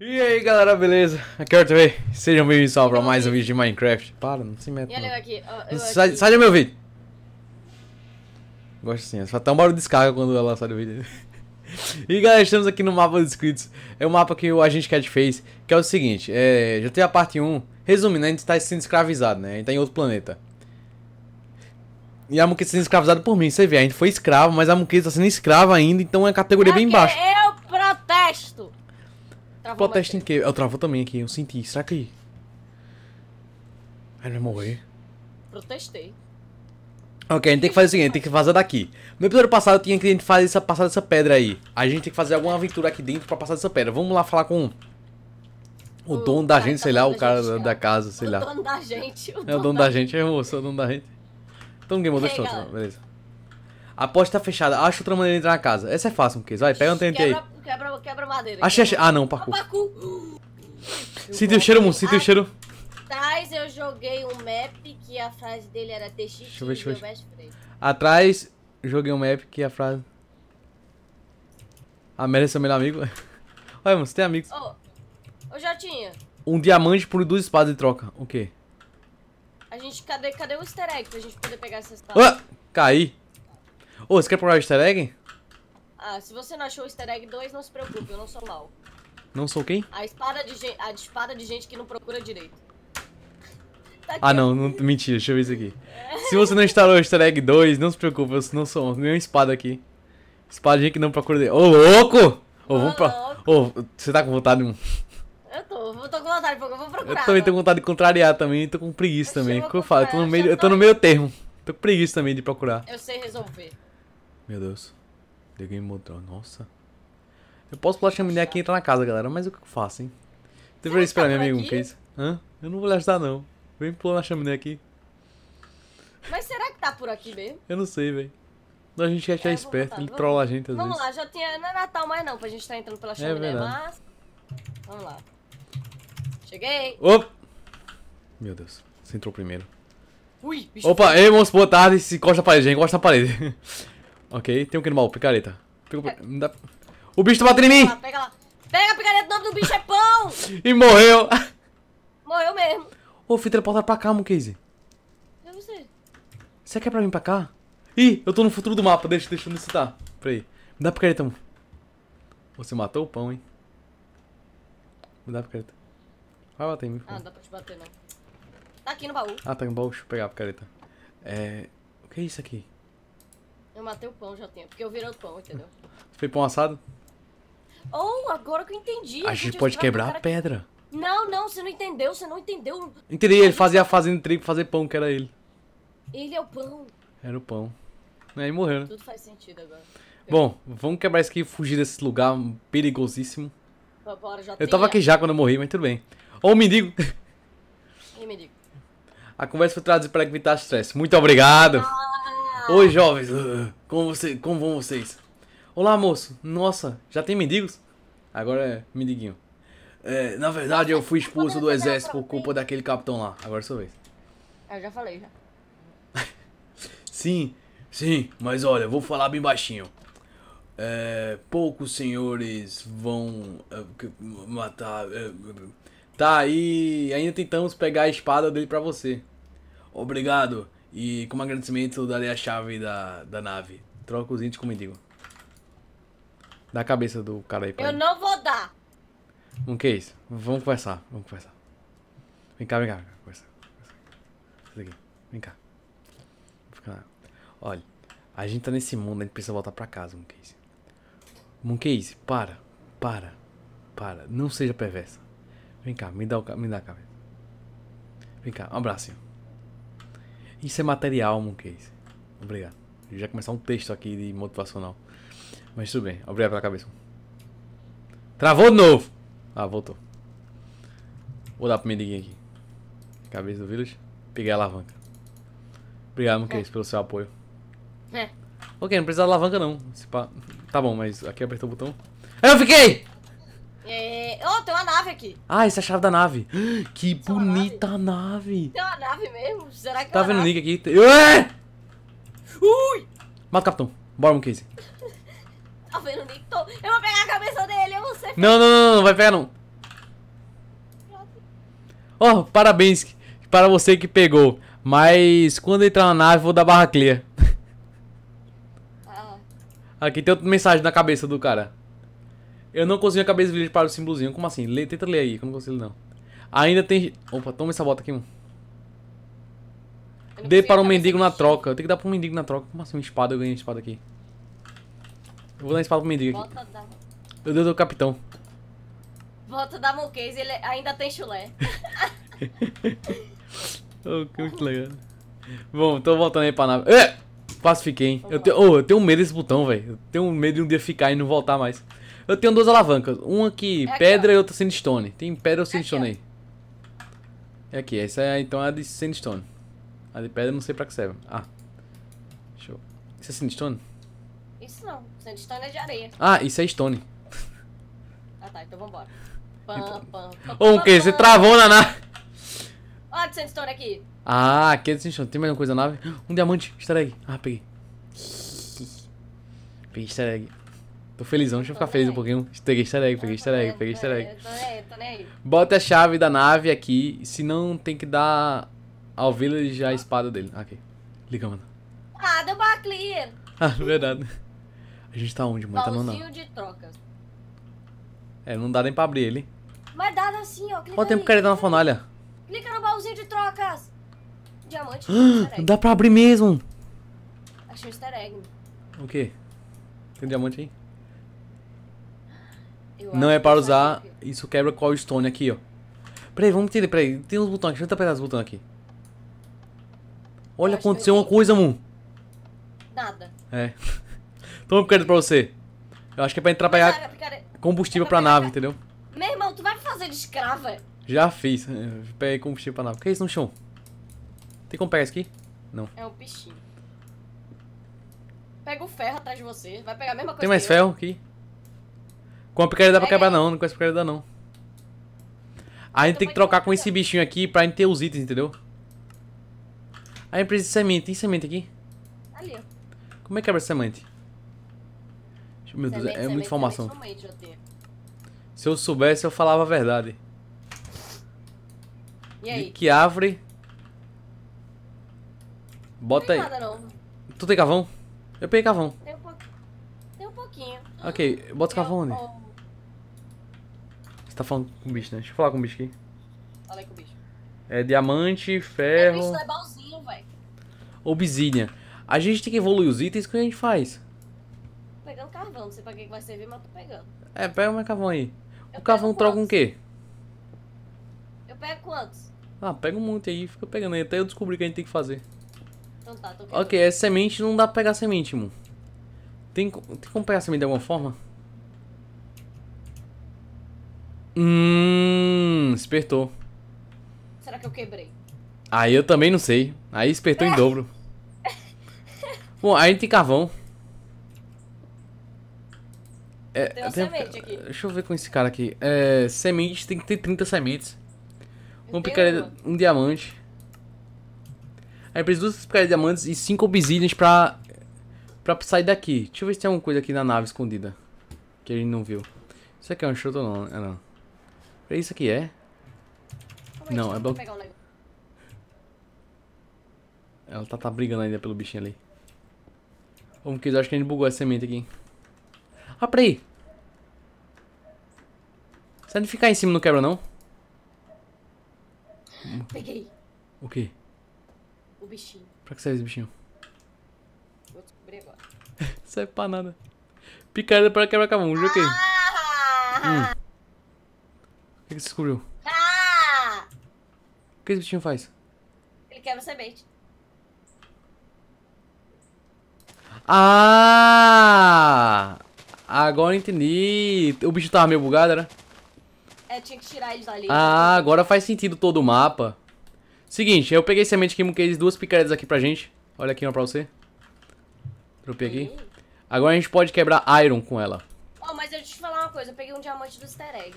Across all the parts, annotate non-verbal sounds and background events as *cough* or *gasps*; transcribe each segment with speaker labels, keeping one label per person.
Speaker 1: E aí galera, beleza? Aqui é o Arthur Way. Sejam bem-vindos para mais um vídeo de Minecraft. Para, não se meta. Aqui, sai, sai do meu vídeo! Gosto assim, é só até um barulho de descarga quando ela sai do vídeo. *laughs* e galera, estamos aqui no mapa dos inscritos. É o um mapa que o Agente Cat fez, que é o seguinte: é, já tem a parte 1. Resumindo, a gente está sendo escravizado, né? A gente está em outro planeta. E a está sendo escravizada por mim, você vê. A gente foi escravo, mas a Muquita está sendo escrava ainda, então é uma categoria bem baixa.
Speaker 2: Eu é protesto! Travou Plot
Speaker 1: que Eu travo também aqui, eu senti. Será que. Ai, não vai morrer.
Speaker 2: Protestei.
Speaker 1: Ok, a gente tem que fazer o seguinte, tem que vazar daqui. No episódio passado tinha que a gente fazer essa, passar dessa pedra aí. A gente tem que fazer alguma aventura aqui dentro pra passar dessa pedra. Vamos lá falar com o, o dono da gente, tá sei lá, o cara da, da casa, sei o lá. O
Speaker 2: dono da gente. O é o dono da,
Speaker 1: da gente, é moço, é o dono da gente. Então ninguém mudou hey, beleza. A porta tá fechada, acha outra maneira de entrar na casa. Essa é fácil, Mukis. Vai, pega a TNT aí.
Speaker 2: Quebra, quebra madeira. Achei, achei. Ah, não, pacu. Ah, pacu. Sinto o cheiro, Moon, sinto o cheiro. Atrás eu joguei um map que a frase dele era TX deixa eu ver, deixa eu ver.
Speaker 1: Atrás joguei um map que a frase... A ah, merda é seu melhor amigo. *laughs* Olha, mano, você tem amigos.
Speaker 2: Ô, oh, ô Jotinha.
Speaker 1: Um diamante por duas espadas de troca. O quê?
Speaker 2: A gente, cadê, cadê o easter egg pra gente poder pegar essas espadas? Ah,
Speaker 1: caí. Ô, oh, você quer procurar o easter egg?
Speaker 2: Ah, se você não achou o easter egg 2, não se preocupe, eu não sou mal. Não sou quem? A espada de gente, a espada de gente que não procura direito. Tá ah, não, não, *laughs*
Speaker 1: mentira, deixa eu ver isso aqui. Se você não instalou o easter egg 2, não se preocupe, eu não sou nenhuma espada aqui. Espada de gente que não procura direito. Ô, louco! Ô, vamos pra... Ô, você tá com vontade, um
Speaker 2: Eu tô, eu tô com vontade, eu vou procurar. Eu também tô com vontade
Speaker 1: de contrariar também, tô com preguiça também. O que eu falo? Eu tô no meio, eu tô no meio termo. Tô com preguiça também de procurar.
Speaker 2: Eu sei resolver.
Speaker 1: Meu Deus. The Game Mode Nossa. Eu posso pular a chaminé aqui e entrar na casa, galera. Mas o que eu faço, hein? Deveria esperar, meu amigo. O que é isso? Tá Hã? Eu não vou lhe ajudar, não. Vem pular na chaminé aqui.
Speaker 2: Mas será que tá por aqui mesmo?
Speaker 1: Eu não sei, velho. A gente quer é, é esperto, voltar, ele trola a gente às vamos vezes.
Speaker 2: Vamos lá, já tinha... Não é Natal mais não, pra gente estar tá entrando pela é chaminé, é mas... Vamos lá. Cheguei!
Speaker 1: Opa! Meu Deus, você entrou primeiro. Ui, bicho Opa, ei, moço, boa tarde. Se encosta na parede, encosta na parede. *laughs* Ok, tem um animal, picareta. Pega, dá... O bicho tá batendo em mim! Pega lá,
Speaker 2: pega lá. Pega a picareta, o nome do bicho é pão! *laughs*
Speaker 1: e morreu! Morreu mesmo. Ô, oh, fui teleportar pra cá, Mucase. Eu não sei. Será que pra pra cá? Ih, eu tô no futuro do mapa, deixa, deixa me citar. tá. Peraí. Me dá a picareta, amor. Você matou o pão, hein? Me dá a picareta. Vai bater em mim. Ah, não
Speaker 2: dá pra te bater, não. Tá aqui no baú. Ah, tá
Speaker 1: no baú. Deixa eu pegar a picareta. É... O que é isso aqui?
Speaker 2: Eu matei o pão já tenho porque eu virei o pão, entendeu?
Speaker 1: Foi pão assado?
Speaker 2: Oh, agora que eu entendi. A gente, pode quebrar a pedra. Que... Não, não, você não entendeu, você não entendeu.
Speaker 1: Entendi, ele fazia a fazenda de trigo fazer pão, que era ele.
Speaker 2: Ele é o pão.
Speaker 1: Era o pão. Aí morreu, né?
Speaker 2: Tudo faz sentido agora.
Speaker 1: Bom, vamos quebrar isso aqui e fugir desse lugar perigosíssimo. Bora, eu tava aqui já quando eu morri, mas tudo bem. Ô, oh, o mendigo. E mendigo? A conversa foi trazida para evitar estresse. Muito obrigado. Ah. Oi, jovens. *laughs* Como, você, como vão vocês? Olá, moço. Nossa, já tem mendigos? Agora é mendiguinho. É, na verdade, eu fui expulso do exército por culpa daquele capitão lá. Agora é sua vez.
Speaker 2: Eu já falei, já.
Speaker 1: *laughs* sim, sim. Mas olha, vou falar bem baixinho. É, poucos senhores vão é, matar... É, tá aí, ainda tentamos pegar a espada dele pra você. Obrigado. E como agradecimento, darei a chave da, da nave. Troca os índios com o mendigo. Dá a cabeça do cara aí pra Eu
Speaker 2: não vou dar.
Speaker 1: Não que é isso. Vamos conversar, vamos conversar. Vem cá, vem cá, vem cá. Conversa. Aqui. Vem cá. Fica Olha, a gente tá nesse mundo, a gente precisa voltar pra casa, Monkeyse. É Monkeyse, é para, para, para. Não seja perversa. Vem cá, me dá, o, me dá a cabeça. Vem cá, um abraço. Isso é material, Mooncase. Obrigado. Eu já começar um texto aqui de motivacional. Mas tudo bem. Obrigado pela cabeça. Travou de novo! Ah, voltou. Vou dar pro mendiguinho aqui. Cabeça do village. Peguei a alavanca. Obrigado, Mooncase, é. pelo seu apoio. É. Ok, não precisa de alavanca não. Tá bom, mas aqui apertou o botão. Eu fiquei!
Speaker 2: tem uma nave aqui.
Speaker 1: Ah, essa é a chave da nave. *gasps* Que bonita nave. nave.
Speaker 2: Tem uma nave mesmo? Será que Tá é vendo o Nick
Speaker 1: aqui? Ué! Ui! Mata o capitão. Bora, um case.
Speaker 2: *laughs* tá vendo o Nick? Tô... Eu vou pegar a cabeça dele, eu vou ser...
Speaker 1: Não, não, não, não, vai pegar não. Ó, oh, parabéns para você que pegou. Mas quando entrar na nave, vou dar barra clear. Ah. Aqui tem outra mensagem na cabeça do cara. Eu não consigo a cabeça de para o símbolozinho. Como assim? Lê, tenta ler aí, que eu não consigo não. Ainda tem... Opa, toma essa bota aqui, mano. Dê para um mendigo na troca. Eu tenho que dar para um mendigo na troca. Como assim? Uma espada, eu ganhei uma espada aqui. Eu vou dar uma espada pro mendigo aqui. Meu Deus, do capitão.
Speaker 2: Bota da Moquês, ele ainda tem chulé. *laughs*
Speaker 1: oh, que legal. Bom, tô voltando aí pra nave. É! Pacifiquei, hein? Eu, te... oh, eu tenho medo desse botão, velho. Eu tenho medo de um dia ficar e não voltar mais. Eu tenho duas alavancas. Uma é aqui, é pedra aqui, e outra sandstone. Tem pedra ou sandstone é aqui, aí? É aqui. Essa é então a de sandstone. A de pedra não sei pra que serve. Ah. Deixa eu... Isso é sandstone?
Speaker 2: Isso não. Sandstone é de areia.
Speaker 1: Ah, isso é stone.
Speaker 2: Ah tá, então vambora. Pam, então... pam,
Speaker 1: pam, o okay, você travou na nave.
Speaker 2: Olha de sandstone aqui.
Speaker 1: Ah, aqui é de sandstone. Tem mais uma coisa na nave? Um diamante. Easter egg. Ah, peguei. Peguei easter egg. Tô felizão, deixa eu ficar feliz um pouquinho. Peguei easter egg, peguei easter egg, peguei easter egg. Bota a chave da nave aqui, senão tem que dar ao village a espada dele. Ah, ok. Liga,
Speaker 2: mano. Ah, deu pra clear. *laughs*
Speaker 1: Ah, verdade. A gente tá onde, mano? Tá mandando.
Speaker 2: de trocas.
Speaker 1: É, não dá nem pra abrir ele.
Speaker 2: Mas dá assim, ó. Clica o tempo que ele tá na fornalha. Clica no baúzinho de trocas. Diamante. *gasps* não dá pra abrir mesmo. Achei um easter egg.
Speaker 1: O quê? Tem diamante aí? Não é para usar. Isso quebra stone aqui, ó. Peraí, vamos entender. Peraí, tem uns botões aqui. Deixa eu apertar os botões aqui. Olha, aconteceu uma coisa, Moon. Nada. É. *laughs* Toma um crédito pra você. Eu acho que é pra entrar pra pegar combustível é pra nave, entendeu?
Speaker 2: Meu irmão, tu vai fazer de escrava?
Speaker 1: Já fiz. *laughs* Peguei combustível pra nave. O que é isso no chão? Tem como pegar isso aqui? Não.
Speaker 2: É o bichinho. Pega o ferro atrás de você. Vai pegar a mesma coisa Tem mais ferro
Speaker 1: aqui? Com a picareta dá pra quebrar não, não com essa picareta não. Aí a gente tem que trocar com esse bichinho aqui pra gente ter os itens, entendeu? Aí a empresa precisa de semente. Tem semente aqui? Ali, Como é que quebra semente? Meu Deus, semente, é muita informação. Se eu soubesse, eu falava a verdade. E aí? De que árvore? Bota aí. Tu tem cavão? Eu peguei cavão. Tem um, po...
Speaker 2: tem um pouquinho. Ok,
Speaker 1: bota o cavão onde? Né? Você tá falando com o bicho, né? Deixa eu falar com o bicho aqui. com o bicho. É diamante, ferro. É
Speaker 2: bicho velho. É
Speaker 1: Obsidian. A gente tem que evoluir os itens que a gente faz.
Speaker 2: Pegando carvão, não sei pra que vai servir, mas tô pegando.
Speaker 1: É, pega mais carvão aí. Eu o carvão troca com o quê?
Speaker 2: Eu pego quantos?
Speaker 1: Ah, pega um monte aí, fica pegando aí até eu descobrir o que a gente tem que fazer.
Speaker 2: Então tá, tô Ok, é
Speaker 1: semente, não dá pra pegar semente, mano. Tem, tem como pegar semente de alguma forma? Hum, espertou. Será que eu quebrei? Aí eu também não sei. Aí espertou em é. dobro. Bom, aí tem carvão. É, tem uma tem, semente aqui. Deixa eu ver com esse cara aqui. É, sementes, tem que ter 30 sementes. Uma picareta, um diamante. Aí eu preciso de duas picaretas de diamantes e cinco obsidians pra, pra sair daqui. Deixa eu ver se tem alguma coisa aqui na nave escondida. Que a gente não viu. Isso aqui é um chuto ou não? É não. É isso aqui é? Como é Não, é bom. Ela tá, tá brigando ainda pelo bichinho ali. Vamos que eu acho que a gente bugou essa semente aqui. Ah, peraí. Se de ficar em cima não quebra, não? Peguei. O quê? O bichinho. Pra que serve esse bichinho?
Speaker 2: Vou descobrir agora.
Speaker 1: serve *laughs* é pra nada. Picareta pra quebrar mão, joguei. Ah! Hum. O que, você descobriu? Ah! O que esse bichinho faz?
Speaker 2: Ele quer você bait.
Speaker 1: Ah! Agora entendi. O bicho tava meio bugado, né?
Speaker 2: É, tinha que tirar eles dali. Ah,
Speaker 1: agora faz sentido todo o mapa. Seguinte, eu peguei semente aqui, moquei duas picaretas aqui pra gente. Olha aqui uma pra você. Dropei aqui. Agora a gente pode quebrar iron com ela.
Speaker 2: Oh, mas eu te falar uma coisa. Eu peguei um diamante do easter egg.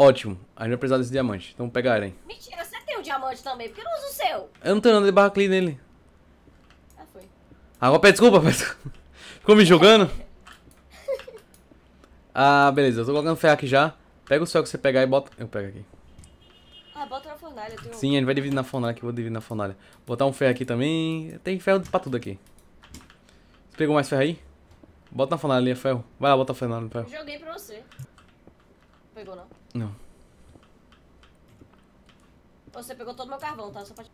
Speaker 1: Ótimo, a gente vai é precisar desse diamante. Então pega Eren.
Speaker 2: Mentira, você tem o um diamante também, porque eu não uso o seu.
Speaker 1: Eu não tenho nada de barra clean nele. Ah, foi. Agora pede desculpa, pede desculpa. Ficou me julgando? *laughs* ah, beleza, eu tô colocando ferro aqui já. Pega o céu que você pegar e bota. Eu pego aqui.
Speaker 2: Ah, bota na fornalha. Tenho... Sim,
Speaker 1: ele vai dividir na fornalha aqui, vou dividir na fornalha. Botar um ferro aqui também. Tem ferro pra tudo aqui. Você pegou mais ferro aí? Bota na fornalha ali, é ferro. Vai lá, bota a fornalha no ferro.
Speaker 2: Joguei pra você pegou, não? Não. Você pegou todo meu carvão, tá? Só pra...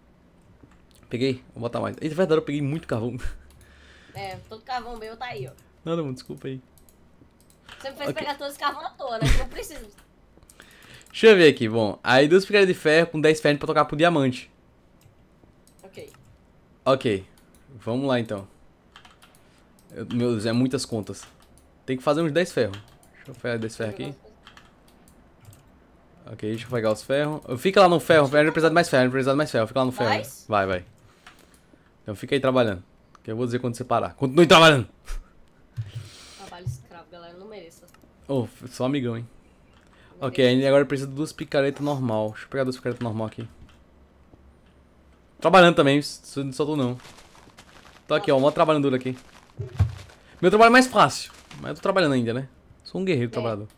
Speaker 1: Peguei, vou botar mais. É verdade, eu peguei muito carvão.
Speaker 2: É, todo carvão meu tá aí, ó.
Speaker 1: Não, não, desculpa aí.
Speaker 2: Você me fez okay. pegar todo esse carvão à toa, né? não precisa.
Speaker 1: Deixa eu ver aqui, bom. Aí duas picaretas de ferro com 10 ferros pra tocar pro diamante. Ok. Ok. Vamos lá então. Eu, meu Deus, é muitas contas. Tem que fazer uns 10 ferros. Deixa eu pegar 10 ferros aqui. Ok, deixa eu pegar os ferros. Fica lá no ferro, a gente precisa de mais ferro, a gente precisa de mais ferro. Fica lá no ferro. Mais? Vai, vai. Então fica aí trabalhando. Que eu vou dizer quando você parar. Continue trabalhando! Trabalho escravo, galera, eu não mereço. Oh, só amigão, hein? Não ok, mereço. agora precisa de duas picaretas normal. Deixa eu pegar duas picaretas normal aqui. Trabalhando também, não soltou não. Tô aqui, ó, mó trabalhando duro aqui. Meu trabalho é mais fácil, mas eu tô trabalhando ainda, né? Sou um guerreiro é. trabalhador.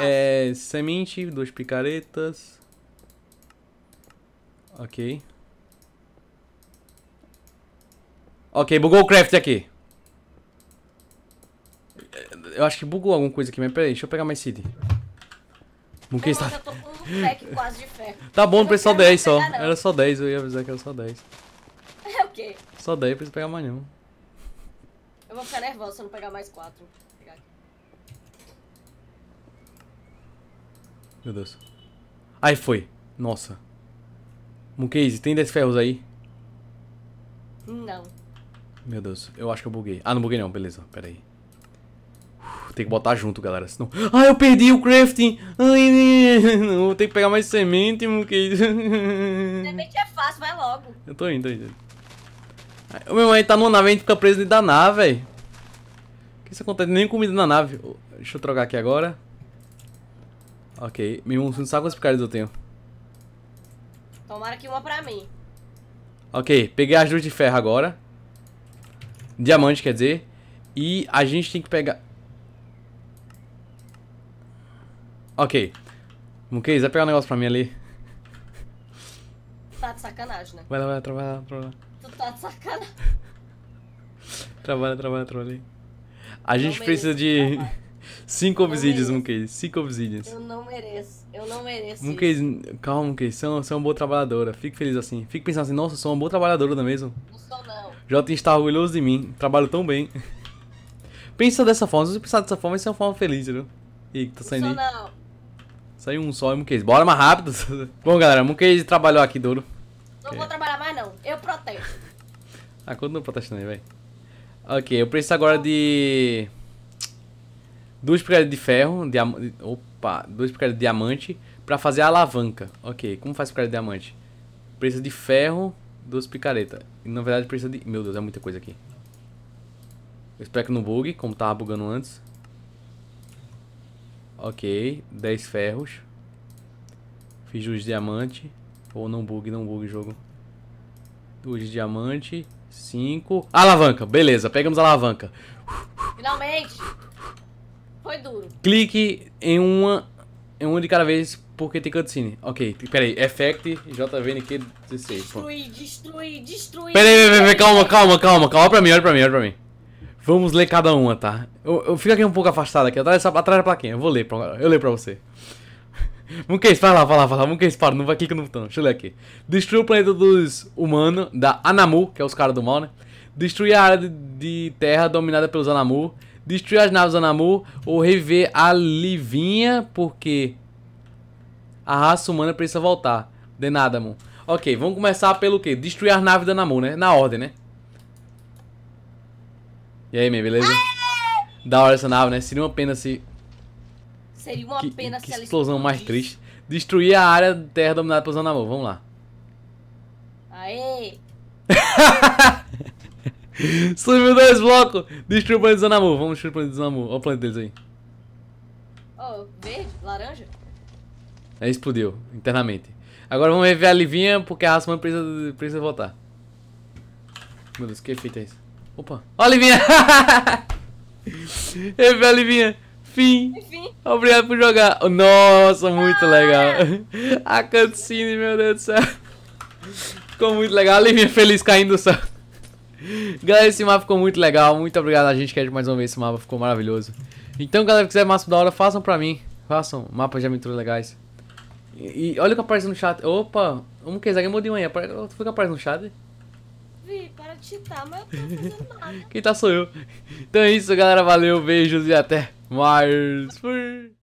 Speaker 1: É, semente, duas picaretas. Ok. Ok, bugou o craft aqui. Eu acho que bugou alguma coisa aqui, mas peraí, deixa eu pegar mais seed. Buguei está... Eu tô com um pack quase de ferro. Tá bom, precisa só 10 só. Não. Era só 10, eu ia avisar que era só 10. É o quê? Só 10, eu preciso pegar mais não.
Speaker 2: Eu vou ficar nervoso se eu não pegar mais 4.
Speaker 1: Meu Deus. Aí foi. Nossa. Mukase, tem 10 ferros aí? Não. Meu Deus, eu acho que eu buguei. Ah, não buguei não, beleza. Pera aí. tem que botar junto, galera, senão... Ah, eu perdi o crafting! Ai, *laughs* vou ter que pegar mais semente, Mukase. *laughs* Semente
Speaker 2: é fácil, vai logo.
Speaker 1: Eu tô indo, tô indo. O meu mãe tá numa nave gente fica preso dentro da nave, velho. O que isso acontece? Nem comida na nave. Deixa eu trocar aqui agora. Ok. me você não sabe quantas picaretas eu tenho.
Speaker 2: Tomara que uma pra mim.
Speaker 1: Ok, peguei as duas de ferro agora. Diamante, quer dizer. E a gente tem que pegar... Ok. Mukeis, vai pegar um negócio pra mim ali.
Speaker 2: Tá de sacanagem, né?
Speaker 1: Vai lá, vai lá, trabalha, trabalha. Tu tá de sacanagem. *laughs* trabalha, trabalha, trabalha. A gente precisa de... Trabalho. Cinco obsidians, Mukiz, Cinco obsidians.
Speaker 2: Eu não mereço. Eu não
Speaker 1: mereço. Mukiz, calma, Mukiz, Você, você é uma boa trabalhadora. Fique feliz assim. Fique pensando assim, nossa, eu sou uma boa trabalhadora, não é mesmo? Não sou, não. Jota está orgulhoso de mim. Trabalho tão bem. Pensa dessa forma. Se você pensar dessa forma, isso é uma forma feliz, E que tá saindo não sou, não. Saiu um só é Mukiz, Bora mais rápido. *laughs* Bom, galera, Mukiz trabalhou aqui, duro.
Speaker 2: Não okay. vou trabalhar mais, não. Eu protesto.
Speaker 1: ah, quando não protesto, aí, velho. Ok, eu preciso agora de... Duas picaretas de ferro, diam... opa, duas picaretas de diamante para fazer a alavanca. Ok, como faz picareta de diamante? Precisa de ferro, duas picaretas. E, na verdade precisa de... Meu Deus, é muita coisa aqui. Eu espero que não bugue, como tava bugando antes. Ok, 10 ferros. Fiz os diamante. Ou oh, não bugue, não bugue jogo. Duas diamante. 5. Alavanca, beleza, pegamos a alavanca.
Speaker 2: Finalmente! Foi duro.
Speaker 1: Clique em uma, em uma de cada vez porque tem cutscene. Ok, peraí. Effect JVNQ16. Destrui, destrui, destrui. Peraí, peraí, peraí, calma, calma, calma. Calma pra mim, olha pra mim, olha pra mim. Vamos ler cada uma, tá? Eu, eu fico aqui um pouco afastado aqui, atrás, atrás da plaquinha. Eu vou ler pra, eu leio pra você. Munkens, *laughs* vai lá, vai lá, vai lá. Munkens, para, não vai clicar no botão. Deixa eu ler aqui. Destruir o planeta dos humanos, da Anamu, que é os caras do mal, né? Destruir a área de, de terra dominada pelos Anamu Destruir as naves Anamu ou rever a Livinha, porque a raça humana precisa voltar. De nada, mano. Ok, vamos começar pelo quê? Destruir as naves da Anamu, né? Na ordem, né? E aí, minha beleza? Da hora essa nave, né? Seria uma pena se...
Speaker 2: Seria uma que, pena que se ela explosão mais
Speaker 1: triste. Destruir a área da Terra dominada pelos Anamu. Vamos lá.
Speaker 2: Aê! *laughs*
Speaker 1: Subiu 10 blocos! Destruiu o planeta do Vamos destruir o planeta do Olha o planeta deles aí.
Speaker 2: Oh, verde? Laranja?
Speaker 1: Aí explodiu, internamente. Agora vamos rever a Livinha, porque a raça precisa, precisa voltar. Meu Deus, que efeito é esse? Opa! Olha a Livinha! rever *laughs* a Livinha! Fim. Enfim. Obrigado por jogar. Nossa, muito ah! legal. *laughs* A cutscene, meu Deus do céu. Ficou muito legal. A Livinha feliz caindo do céu. *laughs* Galera, esse mapa ficou muito legal. Muito obrigado a gente que é mais uma vez. Esse mapa ficou maravilhoso. Então, galera, se quiser mapa da hora, façam pra mim. Façam mapas de aventuras legais. E, e olha o que aparece no chat. Opa, um que é? Zague mudou manhã. Foi que aparece no chat? Vi, para de chitar, mas eu tô fazendo nada. Quem tá sou eu. *laughs* Então é isso, galera. Valeu, beijos e até mais.